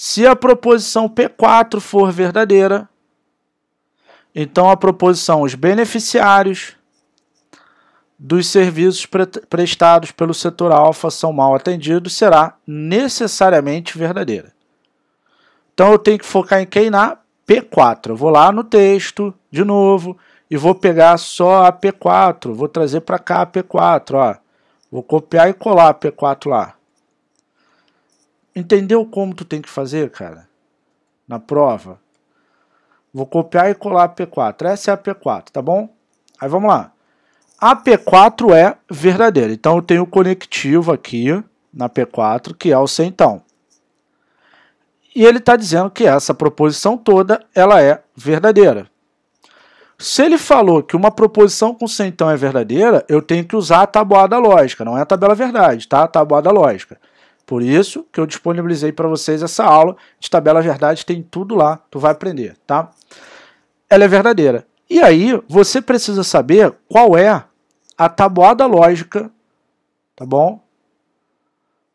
Se a proposição P4 for verdadeira, então a proposição os beneficiários dos serviços pre prestados pelo setor alfa são mal atendidos será necessariamente verdadeira. Então eu tenho que focar em quem na P4. Eu vou lá no texto de novo e vou pegar só a P4, vou trazer para cá a P4, ó. Vou copiar e colar a P4 lá. Entendeu como tu tem que fazer, cara? Na prova. Vou copiar e colar a P4. Essa é a P4, tá bom? Aí vamos lá. A P4 é verdadeira. Então eu tenho o conectivo aqui na P4, que é o centão. E ele está dizendo que essa proposição toda ela é verdadeira. Se ele falou que uma proposição com centão é verdadeira, eu tenho que usar a tabuada lógica, não é a tabela verdade, tá? A tabuada lógica. Por isso que eu disponibilizei para vocês essa aula de tabela verdade, tem tudo lá, tu vai aprender, tá? Ela é verdadeira. E aí, você precisa saber qual é a tabuada lógica, tá bom?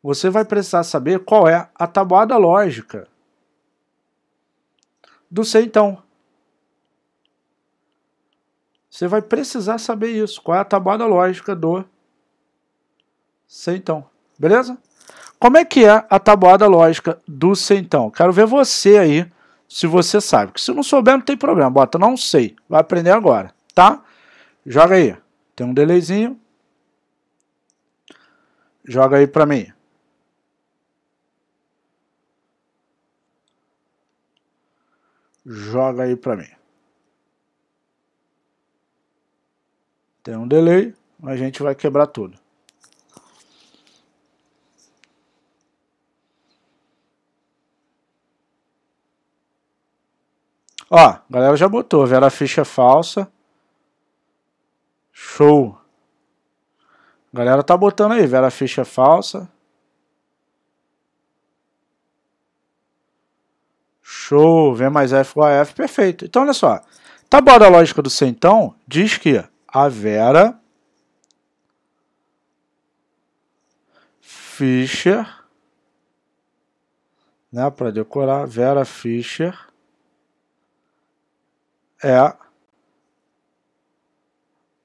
Você vai precisar saber qual é a tabuada lógica do C então. Você vai precisar saber isso, qual é a tabuada lógica do C então. Beleza? Como é que é a tabuada lógica do centão? Quero ver você aí, se você sabe. Porque se não souber, não tem problema. Bota não sei. Vai aprender agora, tá? Joga aí. Tem um delayzinho. Joga aí pra mim. Joga aí pra mim. Tem um delay, a gente vai quebrar tudo. Ó, a galera já botou. Vera Ficha é falsa. Show. A galera tá botando aí. Vera Ficha é falsa. Show. vem mais F igual a F. Perfeito. Então, olha só. a lógica do centão diz que a Vera Fischer, né, para decorar, Vera Fischer é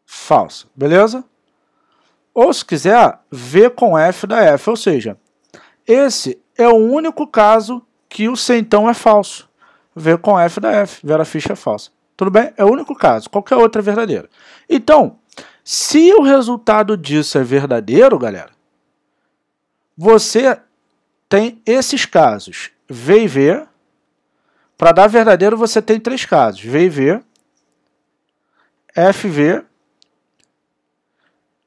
falso, beleza? Ou se quiser, V com F da F, ou seja, esse é o único caso que o centão é falso. V com F da F, Vera Ficha é falsa. Tudo bem? É o único caso, qualquer outra é, é verdadeira. Então, se o resultado disso é verdadeiro, galera, você tem esses casos, V e V, para dar verdadeiro, você tem três casos: VIV, FV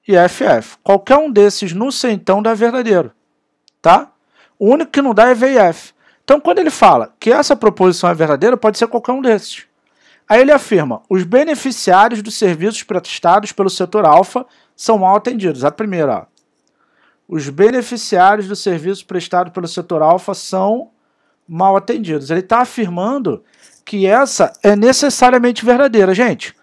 e FF. Qualquer um desses no centão dá verdadeiro, tá? O único que não dá é VIF. Então, quando ele fala que essa proposição é verdadeira, pode ser qualquer um desses. Aí ele afirma: os beneficiários dos serviços prestados pelo setor alfa são mal atendidos. A primeira, ó. os beneficiários do serviço prestado pelo setor alfa são mal atendidos. Ele está afirmando que essa é necessariamente verdadeira, gente.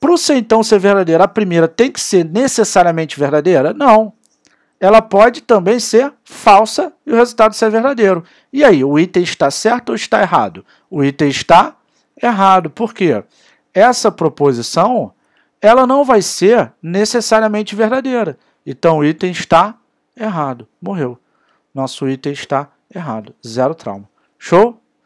Para o então ser verdadeira, a primeira tem que ser necessariamente verdadeira? Não. Ela pode também ser falsa e o resultado ser verdadeiro. E aí, o item está certo ou está errado? O item está errado. Por quê? Essa proposição ela não vai ser necessariamente verdadeira. Então o item está errado. Morreu. Nosso item está errado errado. Zero trauma. Show?